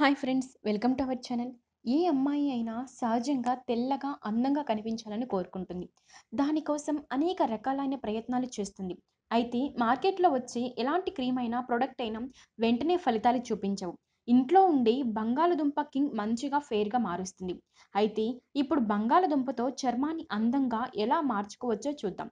hi friends welcome to our channel ఏ అమ్మాయి అయినా సహజంగా తెల్లగా అందంగా కనిపించాలని కోరుకుంటుంది దానికోసం అనేక రకాలైన ప్రయత్నాలు చేస్తుంది అయితే మార్కెట్లో వచ్చే ఎలాంటి క్రీమ్ అయినా ప్రొడక్ట్ అయినా వెంటనే ఫలితాలు చూపించవు ఇంట్లో ఉండే బంగాళదుంప కింగ్ మంచిగా ఫేర్గా మారుస్తుంది అయితే ఇప్పుడు బంగాళదుంపతో చర్మాన్ని అందంగా ఎలా మార్చుకోవచ్చో చూద్దాం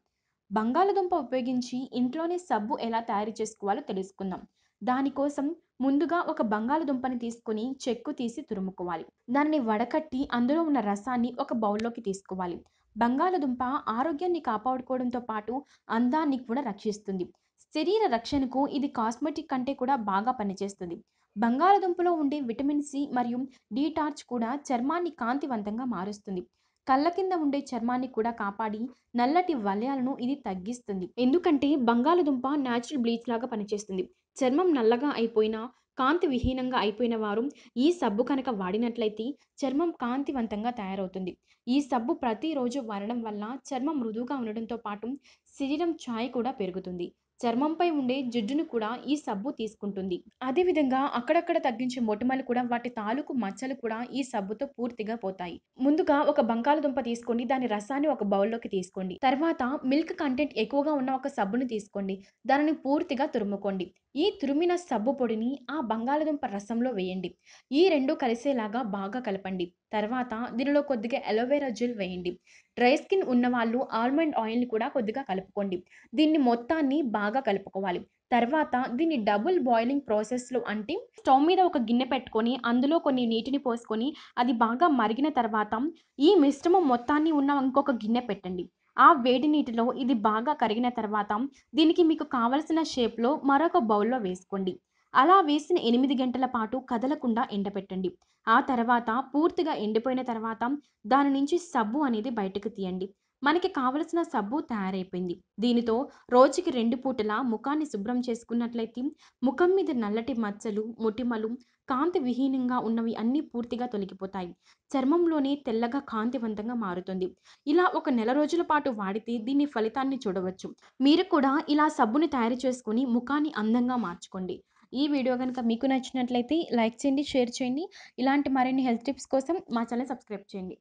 బంగాళదుంప ఉపయోగించి ఇంట్లోనే సబ్బు ఎలా తయారు చేసుకోవాలో తెలుసుకుందాం దానికోసం ముందుగా ఒక బంగాళదుంపని తీసుకొని చెక్కు తీసి తురుముకోవాలి దానిని వడకట్టి అందులో ఉన్న రసాన్ని ఒక బౌల్లోకి తీసుకోవాలి బంగాళదుంప ఆరోగ్యాన్ని కాపాడుకోవడంతో పాటు అందాన్ని కూడా రక్షిస్తుంది శరీర రక్షణకు ఇది కాస్మెటిక్ కంటే కూడా బాగా పనిచేస్తుంది బంగాళదుంపలో ఉండే విటమిన్ సి మరియు డీటార్చ్ కూడా చర్మాన్ని కాంతివంతంగా మారుస్తుంది కళ్ళ కింద ఉండే చర్మాన్ని కూడా కాపాడి నల్లటి వలయాలను ఇది తగ్గిస్తుంది ఎందుకంటే బంగాళదుంప న్యాచురల్ బ్లీచ్ లాగా పనిచేస్తుంది చర్మం నల్లగా అయిపోయినా కాంతి విహీనంగా అయిపోయిన వారు ఈ సబ్బు కనుక వాడినట్లయితే చర్మం కాంతివంతంగా తయారవుతుంది ఈ సబ్బు ప్రతిరోజు వాడడం వల్ల చర్మం మృదువుగా ఉండడంతో పాటు శరీరం ఛాయ్ కూడా పెరుగుతుంది చర్మంపై ఉండే జిడ్డును కూడా ఈ సబ్బు తీసుకుంటుంది అదేవిధంగా అక్కడక్కడ తగ్గించే మొటిమలు కూడా వాటి తాలూకు మచ్చలు కూడా ఈ సబ్బుతో పూర్తిగా పోతాయి ముందుగా ఒక బంగాళదుంప తీసుకోండి దాని రసాన్ని ఒక బౌల్లోకి తీసుకోండి తర్వాత మిల్క్ కంటెంట్ ఎక్కువగా ఉన్న ఒక సబ్బును తీసుకోండి దానిని పూర్తిగా తురుముకోండి ఈ తురిమిన సబ్బు పొడిని ఆ బంగాళదుంప రసంలో వేయండి ఈ రెండు కలిసేలాగా బాగా కలపండి తర్వాత దీనిలో కొద్దిగా అలోవెరా జెల్ వేయండి డ్రై స్కిన్ ఉన్నవాళ్ళు ఆల్మండ్ ఆయిల్ని కూడా కొద్దిగా కలుపుకోండి దీన్ని మొత్తాన్ని బాగా కలుపుకోవాలి తర్వాత దీన్ని డబుల్ బాయిలింగ్ ప్రాసెస్లో అంటే స్టవ్ మీద ఒక గిన్నె పెట్టుకొని అందులో కొన్ని నీటిని పోసుకొని అది బాగా మరిగిన తర్వాత ఈ మిశ్రమం మొత్తాన్ని ఉన్న ఇంకొక గిన్నె పెట్టండి ఆ వేడి నీటిలో ఇది బాగా కరిగిన తర్వాత దీనికి మీకు కావలసిన షేప్లో మరొక బౌల్లో వేసుకోండి అలా వేసిన ఎనిమిది గంటల పాటు కదలకుండా ఎండపెట్టండి ఆ తర్వాత పూర్తిగా ఎండిపోయిన తర్వాత దాని నుంచి సబ్బు అనేది బయటకు తీయండి మనకి కావలసిన సబ్బు తయారైపోయింది దీనితో రోజుకి రెండు పూటలా ముఖాన్ని శుభ్రం చేసుకున్నట్లయితే ముఖం మీద నల్లటి మచ్చలు మొటిమలు కాంతి విహీనంగా ఉన్నవి అన్నీ పూర్తిగా తొలగిపోతాయి చర్మంలోనే తెల్లగా కాంతివంతంగా మారుతుంది ఇలా ఒక నెల రోజుల పాటు వాడితే దీని ఫలితాన్ని చూడవచ్చు మీరు కూడా ఇలా సబ్బుని తయారు చేసుకుని ముఖాన్ని అందంగా మార్చుకోండి ఈ వీడియో కనుక మీకు నచ్చినట్లయితే లైక్ చేయండి షేర్ చేయండి ఇలాంటి మరిన్ని హెల్త్ టిప్స్ కోసం మా ఛానల్ సబ్స్క్రైబ్ చేయండి